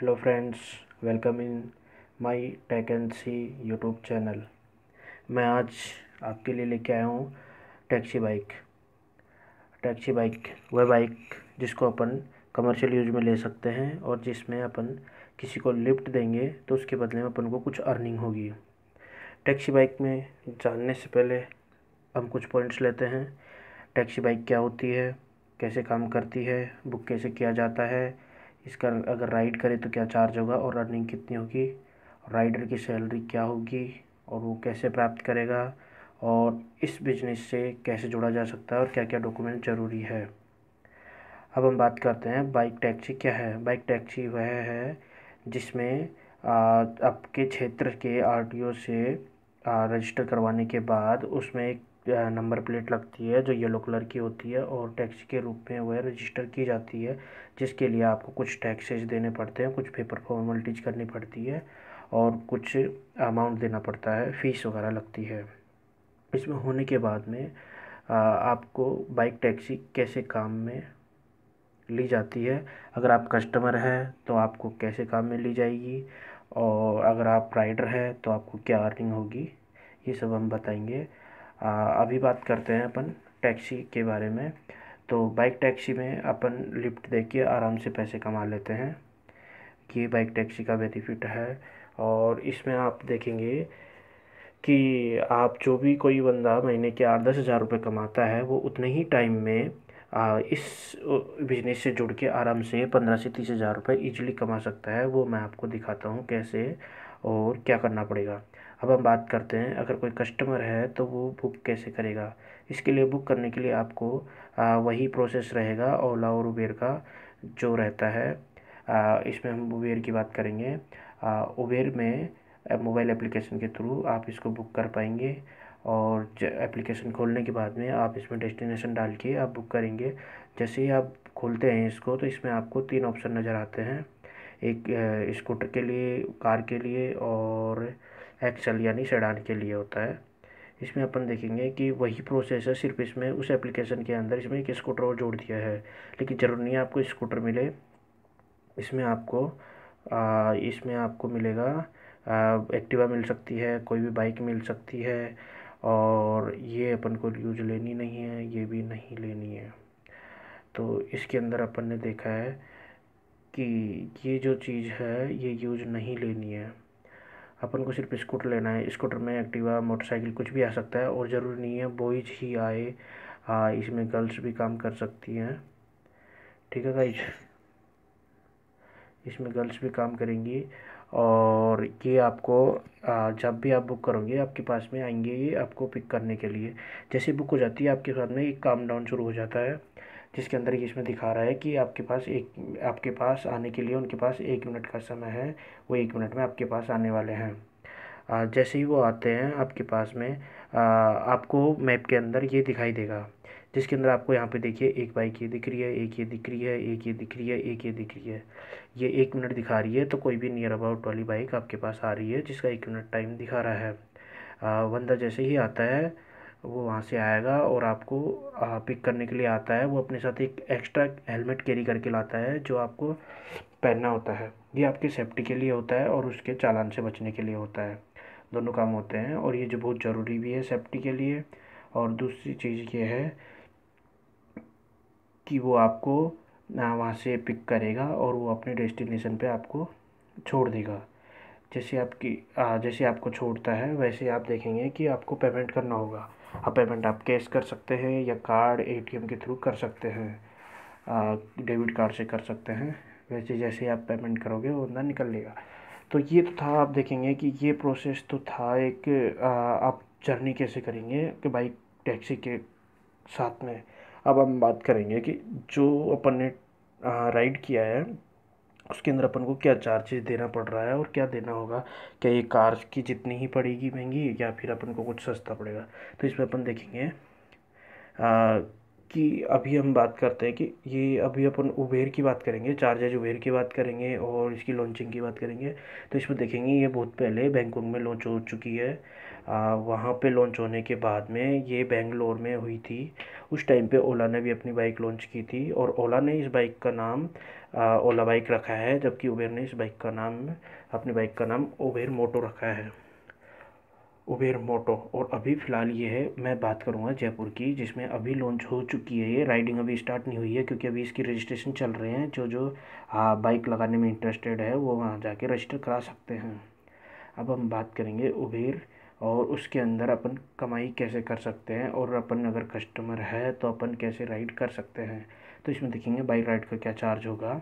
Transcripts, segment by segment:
hello friends welcome in my tech and see YouTube channel मैं आज आपके लिए लेके आया हूँ टैक्सी बाइक टैक्सी बाइक वह बाइक जिसको अपन कमर्शियल यूज में ले सकते हैं और जिसमें अपन किसी को लिफ्ट देंगे तो उसके बदले में अपन को कुछ अर्निंग होगी टैक्सी बाइक में जानने से पहले हम कुछ पॉइंट्स लेते हैं टैक्सी बाइक क्या होती है कैसे काम करती है बुक कैसे किया जाता है इसका अगर राइड करें तो क्या चार्ज होगा और अर्निंग कितनी होगी राइडर की सैलरी क्या होगी और वो कैसे प्राप्त करेगा और इस बिजनेस से कैसे जोड़ा जा सकता है और क्या क्या डॉक्यूमेंट ज़रूरी है अब हम बात करते हैं बाइक टैक्सी क्या है बाइक टैक्सी वह है जिसमें आपके क्षेत्र के आर से रजिस्टर करवाने के बाद उसमें एक नंबर प्लेट लगती है जो येलो कलर की होती है और टैक्सी के रूप में वह रजिस्टर की जाती है जिसके लिए आपको कुछ टैक्सेज देने पड़ते हैं कुछ पेपर फॉर्मेलिटीज करनी पड़ती है और कुछ अमाउंट देना पड़ता है फ़ीस वगैरह लगती है इसमें होने के बाद में आपको बाइक टैक्सी कैसे काम में ली जाती है अगर आप कस्टमर हैं तो आपको कैसे काम में ली जाएगी और अगर आप राइडर हैं तो आपको क्या अर्निंग होगी ये सब हम बताएंगे अभी बात करते हैं अपन टैक्सी के बारे में तो बाइक टैक्सी में अपन लिफ्ट दे के आराम से पैसे कमा लेते हैं कि बाइक टैक्सी का बेनिफिट है और इसमें आप देखेंगे कि आप जो भी कोई बंदा महीने के आठ दस हज़ार रुपये कमाता है वो उतने ही टाइम में आ, इस बिज़नेस से जुड़ के आराम से पंद्रह से तीस हज़ार रुपये ईजिली कमा सकता है वो मैं आपको दिखाता हूँ कैसे और क्या करना पड़ेगा अब हम बात करते हैं अगर कोई कस्टमर है तो वो बुक कैसे करेगा इसके लिए बुक करने के लिए आपको वही प्रोसेस रहेगा ओला और उबेर का जो रहता है इसमें हम उबेर की बात करेंगे उबेर में मोबाइल एप्लीकेशन के थ्रू आप इसको बुक कर पाएंगे और एप्लीकेशन खोलने के बाद में आप इसमें डेस्टिनेशन डाल के आप बुक करेंगे जैसे ही आप खोलते हैं इसको तो इसमें आपको तीन ऑप्शन नज़र आते हैं एक स्कूटर के लिए कार के लिए और एक्सेल यानी सेडान के लिए होता है इसमें अपन देखेंगे कि वही प्रोसेस है सिर्फ इसमें उस एप्लीकेशन के अंदर इसमें एक स्कूटर और जोड़ दिया है लेकिन ज़रूर नहीं आपको स्कूटर मिले इसमें आपको आ, इसमें आपको मिलेगा एक्टिवा मिल सकती है कोई भी बाइक मिल सकती है और ये अपन को यूज लेनी नहीं है ये भी नहीं लेनी है तो इसके अंदर अपन ने देखा है कि ये जो चीज़ है ये यूज नहीं लेनी है अपन को सिर्फ स्कूटर लेना है स्कूटर में एक्टिवा मोटरसाइकिल कुछ भी आ सकता है और ज़रूरी नहीं है बॉयज़ ही आए हाँ इसमें गर्ल्स भी काम कर सकती हैं ठीक है गाइज इसमें गर्ल्स भी काम करेंगी और ये आपको जब भी आप बुक करोगे आपके पास में आएंगे ये आपको पिक करने के लिए जैसे बुक हो जाती है आपके साथ में एक काम डाउन शुरू हो जाता है जिसके अंदर ये इसमें दिखा रहा है कि आपके पास एक आपके पास आने के लिए उनके पास एक मिनट का समय है वो एक मिनट में आपके पास आने वाले हैं जैसे ही वो आते हैं आपके पास में आपको मैप के अंदर ये दिखाई देगा जिसके अंदर आपको यहाँ पे देखिए एक बाइक ये दिख रही है एक ये दिख रही है एक ये दिख रही है एक ये दिख रही है ये एक मिनट दिखा रही है तो कोई भी नियर अबाउट वाली बाइक आपके पास आ रही है जिसका एक मिनट टाइम दिखा रहा है बंदा जैसे ही आता है वो वहाँ से आएगा और आपको पिक करने के लिए आता है वो अपने साथ एक एक्स्ट्रा हेलमेट कैरी करके लाता है जो आपको पहनना होता है ये आपके सेफ्टी के लिए होता है और उसके चालान से बचने के लिए होता है दोनों काम होते हैं और ये जो बहुत ज़रूरी भी है सेफ्टी के लिए और दूसरी चीज़ ये है कि वो आपको वहाँ से पिक करेगा और वो अपने डेस्टिनेशन पे आपको छोड़ देगा जैसे आपकी जैसे आपको छोड़ता है वैसे आप देखेंगे कि आपको पेमेंट करना होगा अब पेमेंट आप कैश कर सकते हैं या कार्ड एटीएम के थ्रू कर सकते हैं डेबिट कार्ड से कर सकते हैं वैसे जैसे आप पेमेंट करोगे ना निकल लेगा तो ये तो था आप देखेंगे कि ये प्रोसेस तो था एक आ, आप जर्नी कैसे करेंगे कि बाइक टैक्सी के साथ में अब हम बात करेंगे कि जो अपन ने राइड किया है उसके अंदर अपन को क्या चार्जेस देना पड़ रहा है और क्या देना होगा क्या ये कार की जितनी ही पड़ेगी महंगी या फिर अपन को कुछ सस्ता पड़ेगा तो इसमें अपन देखेंगे आ, कि अभी हम बात करते हैं कि ये अभी अपन उबेर की बात करेंगे चार्जेज उबेर की बात करेंगे और इसकी लॉन्चिंग की बात करेंगे तो इसमें देखेंगे ये बहुत पहले बैंकॉक में लॉन्च हो चुकी है वहाँ पे लॉन्च होने के बाद में ये बेंगलोर में हुई थी उस टाइम पे ओला ने भी अपनी बाइक लॉन्च की थी और ओला ने इस बाइक का नाम ओला बाइक रखा है जबकि उबेर ने इस बाइक का नाम अपनी बाइक का नाम उबेर मोटो रखा है उबेर मोटो और अभी फ़िलहाल ये है मैं बात करूँगा जयपुर की जिसमें अभी लॉन्च हो चुकी है ये राइडिंग अभी स्टार्ट नहीं हुई है क्योंकि अभी इसकी रजिस्ट्रेशन चल रहे हैं जो जो आ, बाइक लगाने में इंटरेस्टेड है वो वहाँ जाके रजिस्टर करा सकते हैं अब हम बात करेंगे उबेर और उसके अंदर अपन कमाई कैसे कर सकते हैं और अपन अगर कस्टमर है तो अपन कैसे राइड कर सकते हैं तो इसमें देखेंगे बाइक राइड का क्या चार्ज होगा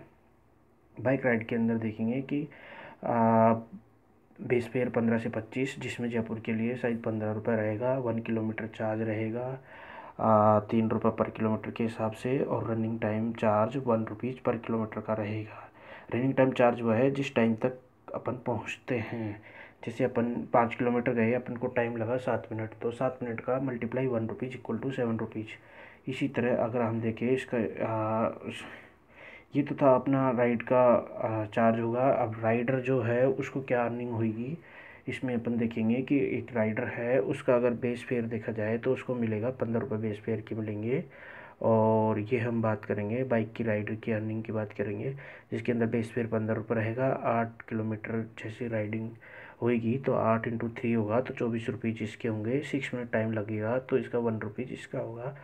बाइक राइड के अंदर देखेंगे कि बेस फेयर पंद्रह से पच्चीस जिसमें जयपुर के लिए शायद पंद्रह रुपये रहेगा वन किलोमीटर चार्ज रहेगा तीन रुपये पर किलोमीटर के हिसाब से और running time charge one rupees पर किलोमीटर का रहेगा रनिंग टाइम चार्ज वह है जिस टाइम तक अपन पहुंचते हैं जैसे अपन पाँच किलोमीटर गए अपन को टाइम लगा सात मिनट तो सात मिनट का multiply one rupees equal to seven rupees इसी तरह अगर हम देखें इसका आ, ये तो था अपना राइड का चार्ज होगा अब राइडर जो है उसको क्या अर्निंग होगी इसमें अपन देखेंगे कि एक राइडर है उसका अगर बेस फेयर देखा जाए तो उसको मिलेगा पंद्रह रुपये बेस फेयर की मिलेंगे और ये हम बात करेंगे बाइक की राइडर की अर्निंग की बात करेंगे जिसके अंदर बेस फेयर पंद्रह रुपये रहेगा आठ किलोमीटर जैसे राइडिंग होएगी तो आठ इंटू थ्री होगा तो चौबीस रुपीज़ इसके होंगे सिक्स मिनट टाइम लगेगा तो इसका वन रुपीज़ इसका होगा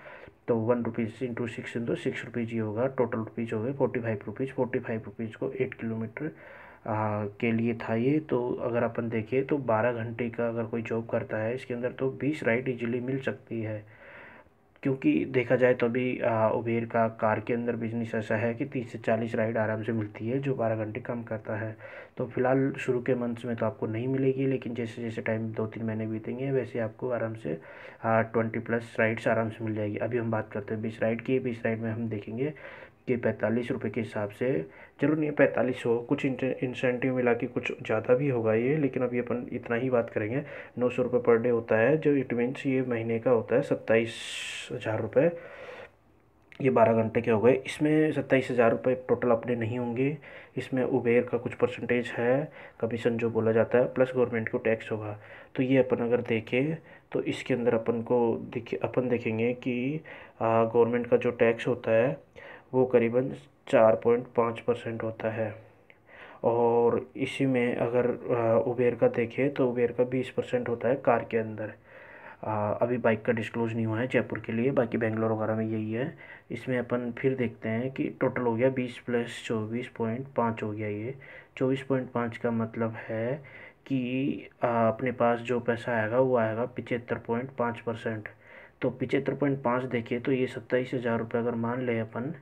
तो one rupees into six into six rupees ये होगा टोटल रुपीज़ हो गए forty five rupees forty five rupees को एट किलोमीटर के लिए था ये तो अगर अपन देखें तो बारह घंटे का अगर कोई जॉब करता है इसके अंदर तो बीस राइड इजिली मिल सकती है क्योंकि देखा जाए तो अभी उबेर का कार के अंदर बिजनेस ऐसा है कि तीस से चालीस राइड आराम से मिलती है जो बारह घंटे काम करता है तो फ़िलहाल शुरू के मंथ्स में तो आपको नहीं मिलेगी लेकिन जैसे जैसे टाइम दो तीन महीने बीतेंगे वैसे आपको आराम से ट्वेंटी प्लस राइड्स आराम से मिल जाएगी अभी हम बात करते हैं बीस राइड की बीस राइड में हम देखेंगे कि पैंतालीस रुपये के हिसाब से चलो नहीं पैंतालीस सौ कुछ इंसेंटिव मिला के कुछ ज़्यादा भी होगा ये लेकिन अभी अपन इतना ही बात करेंगे नौ सौ रुपये पर डे होता है जो इट मीन्स ये महीने का होता है सत्ताईस हज़ार रुपये ये बारह घंटे के हो गए इसमें सत्ताईस हज़ार रुपये टोटल अपने नहीं होंगे इसमें उबेर का कुछ परसेंटेज है कमीशन जो बोला जाता है प्लस गवर्नमेंट को टैक्स होगा तो ये अपन अगर देखें तो इसके अंदर अपन को देखे अपन देखेंगे कि गवर्नमेंट का जो टैक्स होता है वो करीबन चार पॉइंट पाँच परसेंट होता है और इसी में अगर उबेर का देखें तो उबेर का बीस परसेंट होता है कार के अंदर आ, अभी बाइक का डिस्क्लोज नहीं हुआ है जयपुर के लिए बाकी बेंगलोर वगैरह में यही है इसमें अपन फिर देखते हैं कि टोटल हो गया बीस प्लस चौबीस पॉइंट पाँच हो गया ये चौबीस पॉइंट पाँच का मतलब है कि आ, अपने पास जो पैसा आएगा वो आएगा पिचहत्तर पॉइंट पाँच परसेंट तो पिचहत्तर पॉइंट पाँच देखिए तो ये सत्ताईस हज़ार रुपये अगर मान लें अपन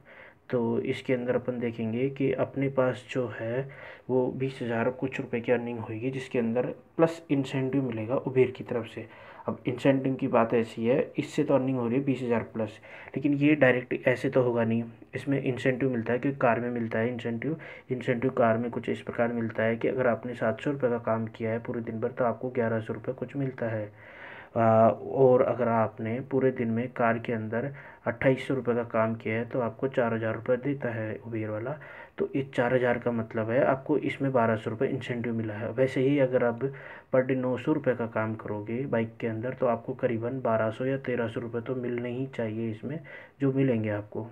तो इसके अंदर अपन देखेंगे कि अपने पास जो है वो बीस हज़ार कुछ रुपए की अर्निंग होगी जिसके अंदर प्लस इंसेंटिव मिलेगा उबेर की तरफ से अब इंसेंटिव की बात ऐसी है इससे तो अर्निंग हो रही है बीस हज़ार प्लस लेकिन ये डायरेक्ट ऐसे तो होगा नहीं इसमें इंसेंटिव मिलता है कि कार में मिलता है इंसेंटिव इंसेंटिव कार में कुछ इस प्रकार मिलता है कि अगर आपने सात सौ रुपये का काम किया है पूरे दिन भर तो आपको ग्यारह सौ रुपये कुछ मिलता है और अगर आपने पूरे दिन में कार के अंदर अट्ठाईस सौ रुपये का काम किया है तो आपको चार हज़ार रुपये देता है उबेर वाला तो इस चार हज़ार का मतलब है आपको इसमें बारह सौ रुपये इंसेंटिव मिला है वैसे ही अगर आप पर डे नौ सौ रुपये का काम करोगे बाइक के अंदर तो आपको करीबन बारह सौ या तेरह सौ रुपये तो मिलने ही चाहिए इसमें जो मिलेंगे आपको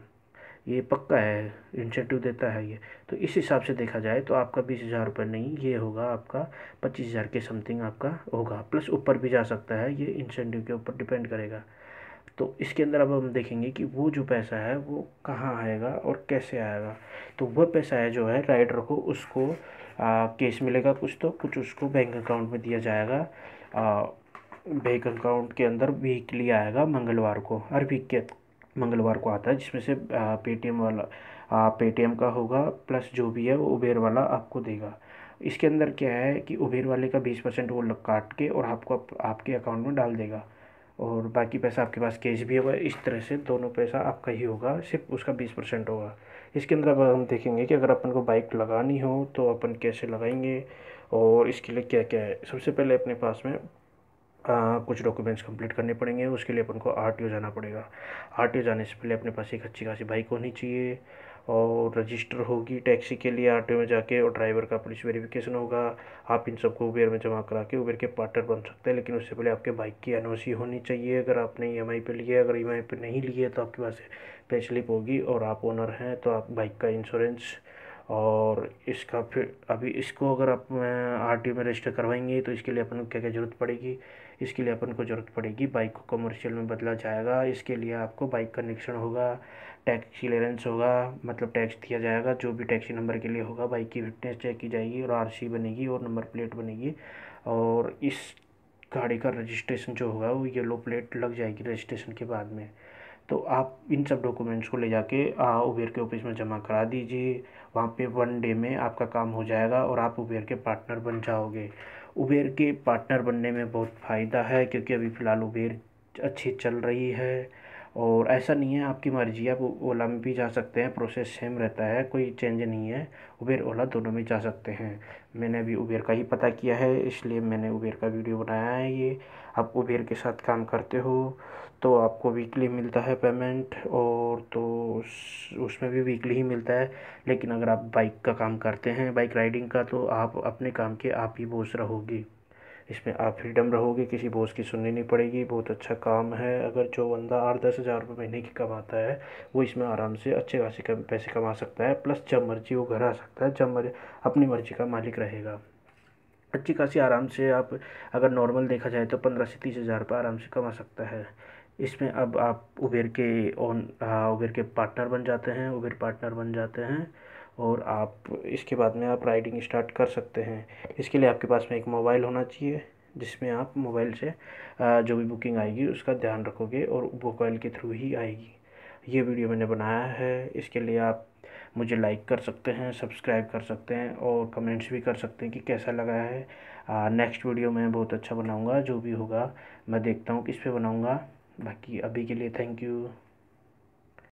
ये पक्का है इंसेंटिव देता है ये तो इस हिसाब से देखा जाए तो आपका बीस हज़ार रुपये नहीं ये होगा आपका पच्चीस हज़ार के समथिंग आपका होगा प्लस ऊपर भी जा सकता है ये इंसेंटिव के ऊपर डिपेंड करेगा तो इसके अंदर अब हम देखेंगे कि वो जो पैसा है वो कहाँ आएगा और कैसे आएगा तो वह पैसा है जो है राइडर को उसको आ, केस मिलेगा कुछ तो कुछ उसको बैंक अकाउंट में दिया जाएगा आ, बैंक अकाउंट के अंदर वीकली आएगा मंगलवार को हर वीक के मंगलवार को आता है जिसमें से पेटीएम वाला पेटीएम का होगा प्लस जो भी है वो उबेर वाला आपको देगा इसके अंदर क्या है कि उबेर वाले का बीस परसेंट वो काट के और आपको आपके अकाउंट में डाल देगा और बाकी पैसा आपके पास कैश भी होगा इस तरह से दोनों पैसा आपका ही होगा सिर्फ उसका बीस परसेंट होगा इसके अंदर अब हम देखेंगे कि अगर अपन को बाइक लगानी हो तो अपन कैसे लगाएंगे और इसके लिए क्या क्या है सबसे पहले अपने पास में आ, कुछ डॉक्यूमेंट्स कंप्लीट करने पड़ेंगे उसके लिए अपन को आर जाना पड़ेगा आर जाने से पहले अपने पास एक अच्छी खासी बाइक होनी चाहिए और रजिस्टर होगी टैक्सी के लिए आर में जाके और ड्राइवर का पुलिस वेरिफिकेशन होगा आप इन सबको उबेर में जमा करा के उबेर के पार्टनर बन सकते हैं लेकिन उससे पहले आपके बाइक की एन होनी चाहिए अगर आपने ई एम आई पर लिया अगर ई एम आई पर नहीं लिए तो आपके पास पे स्लिप होगी और आप ओनर हैं तो आप बाइक का इंश्योरेंस और इसका फिर अभी इसको अगर आप आर टी ओ में रजिस्टर करवाएंगे तो इसके लिए अपन को क्या क्या ज़रूरत पड़ेगी इसके लिए अपन को ज़रूरत पड़ेगी बाइक को कमर्शियल में बदला जाएगा इसके लिए आपको बाइक का निरीक्षण होगा टैक्स क्लियरेंस होगा मतलब टैक्स दिया जाएगा जो भी टैक्सी नंबर के लिए होगा बाइक की फिटनेस चेक की जाएगी और आर सी बनेगी और नंबर प्लेट बनेगी और इस गाड़ी का रजिस्ट्रेशन जो होगा वो येलो प्लेट लग जाएगी रजिस्ट्रेशन के बाद में तो आप इन सब डॉक्यूमेंट्स को ले जाके उबेर के ऑफिस में जमा करा दीजिए वहाँ पे वन डे में आपका काम हो जाएगा और आप उबेर के पार्टनर बन जाओगे उबेर के पार्टनर बनने में बहुत फ़ायदा है क्योंकि अभी फ़िलहाल उबेर अच्छी चल रही है और ऐसा नहीं है आपकी मर्ज़ी आप ओला में भी जा सकते हैं प्रोसेस सेम रहता है कोई चेंज नहीं है उबेर ओला दोनों में जा सकते हैं मैंने अभी उबेर का ही पता किया है इसलिए मैंने उबेर का वीडियो बनाया है ये आप उबेर के साथ काम करते हो तो आपको वीकली मिलता है पेमेंट और तो उसमें भी वीकली ही मिलता है लेकिन अगर आप बाइक का काम करते हैं बाइक राइडिंग का तो आप अपने काम के आप ही बोझ रहोगे इसमें आप फ्रीडम रहोगे किसी बॉस की सुननी नहीं पड़ेगी बहुत अच्छा काम है अगर जो बंदा आठ दस हज़ार रुपये महीने की कमाता है वो इसमें आराम से अच्छे खासे कम पैसे कमा सकता है प्लस जब मर्जी वो घर आ सकता है जब मर्जी अपनी मर्जी का मालिक रहेगा अच्छी खासी आराम से आप अगर नॉर्मल देखा जाए तो पंद्रह से तीस हज़ार रुपये आराम से कमा सकता है इसमें अब आप उबेर के ऑन उबेर हाँ, के पार्टनर बन जाते हैं उबेर पार्टनर बन जाते हैं और आप इसके बाद में आप राइडिंग स्टार्ट कर सकते हैं इसके लिए आपके पास में एक मोबाइल होना चाहिए जिसमें आप मोबाइल से जो भी बुकिंग आएगी उसका ध्यान रखोगे और वो कॉल के थ्रू ही आएगी ये वीडियो मैंने बनाया है इसके लिए आप मुझे लाइक कर सकते हैं सब्सक्राइब कर सकते हैं और कमेंट्स भी कर सकते हैं कि कैसा लगा है नेक्स्ट वीडियो मैं बहुत अच्छा बनाऊँगा जो भी होगा मैं देखता हूँ किस पे बनाऊँगा बाकी अभी के लिए थैंक यू